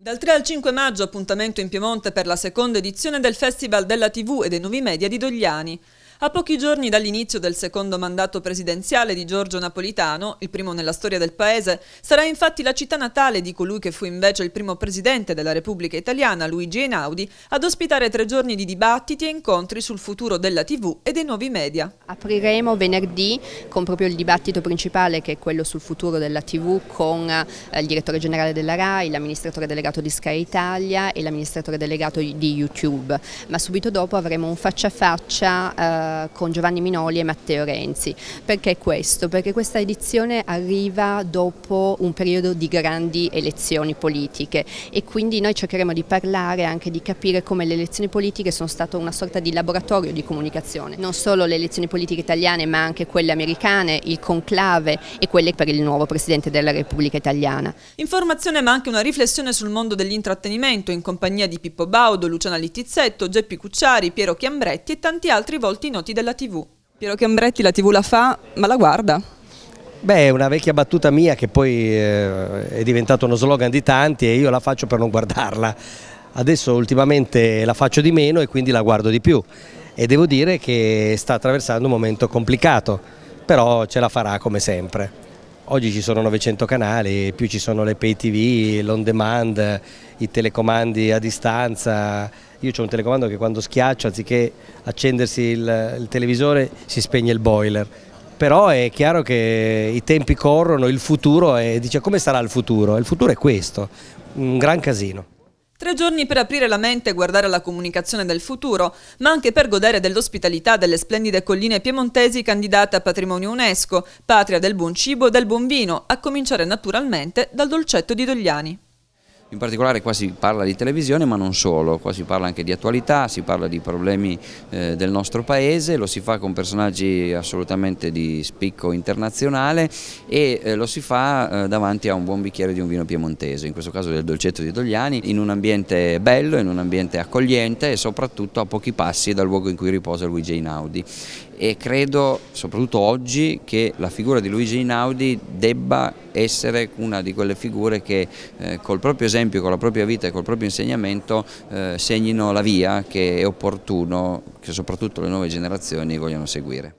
Dal 3 al 5 maggio appuntamento in Piemonte per la seconda edizione del Festival della TV e dei Nuovi Media di Dogliani. A pochi giorni dall'inizio del secondo mandato presidenziale di Giorgio Napolitano, il primo nella storia del paese, sarà infatti la città natale di colui che fu invece il primo presidente della Repubblica Italiana, Luigi Einaudi, ad ospitare tre giorni di dibattiti e incontri sul futuro della TV e dei nuovi media. Apriremo venerdì con proprio il dibattito principale che è quello sul futuro della TV con eh, il direttore generale della RAI, l'amministratore delegato di Sky Italia e l'amministratore delegato di YouTube, ma subito dopo avremo un faccia a faccia eh, eh, con Giovanni Minoli e Matteo Renzi. Perché questo? Perché questa edizione arriva dopo un periodo di grandi elezioni politiche e quindi noi cercheremo di parlare anche di capire come le elezioni politiche sono state una sorta di laboratorio di comunicazione, non solo le elezioni politiche italiane ma anche quelle americane, il conclave e quelle per il nuovo Presidente della Repubblica Italiana. Informazione ma anche una riflessione sul mondo dell'intrattenimento in compagnia di Pippo Baudo, Luciana Littizzetto, Geppi Cucciari, Piero Chiambretti e tanti altri volti noti noti della TV. Piero Cambretti la TV la fa, ma la guarda. Beh, è una vecchia battuta mia che poi eh, è diventato uno slogan di tanti e io la faccio per non guardarla. Adesso ultimamente la faccio di meno e quindi la guardo di più e devo dire che sta attraversando un momento complicato, però ce la farà come sempre. Oggi ci sono 900 canali, più ci sono le pay tv, l'on demand, i telecomandi a distanza. Io ho un telecomando che quando schiaccio, anziché accendersi il, il televisore, si spegne il boiler. Però è chiaro che i tempi corrono, il futuro è, dice come sarà il futuro? Il futuro è questo, un gran casino. Tre giorni per aprire la mente e guardare alla comunicazione del futuro, ma anche per godere dell'ospitalità delle splendide colline piemontesi candidate a patrimonio UNESCO, patria del buon cibo e del buon vino, a cominciare naturalmente dal dolcetto di Dogliani. In particolare qua si parla di televisione ma non solo, qua si parla anche di attualità, si parla di problemi eh, del nostro paese, lo si fa con personaggi assolutamente di spicco internazionale e eh, lo si fa eh, davanti a un buon bicchiere di un vino piemontese, in questo caso del dolcetto di Togliani, in un ambiente bello, in un ambiente accogliente e soprattutto a pochi passi dal luogo in cui riposa Luigi Einaudi e credo soprattutto oggi che la figura di Luigi Inaudi debba essere una di quelle figure che eh, col proprio esempio, con la propria vita e col proprio insegnamento eh, segnino la via che è opportuno che soprattutto le nuove generazioni vogliono seguire.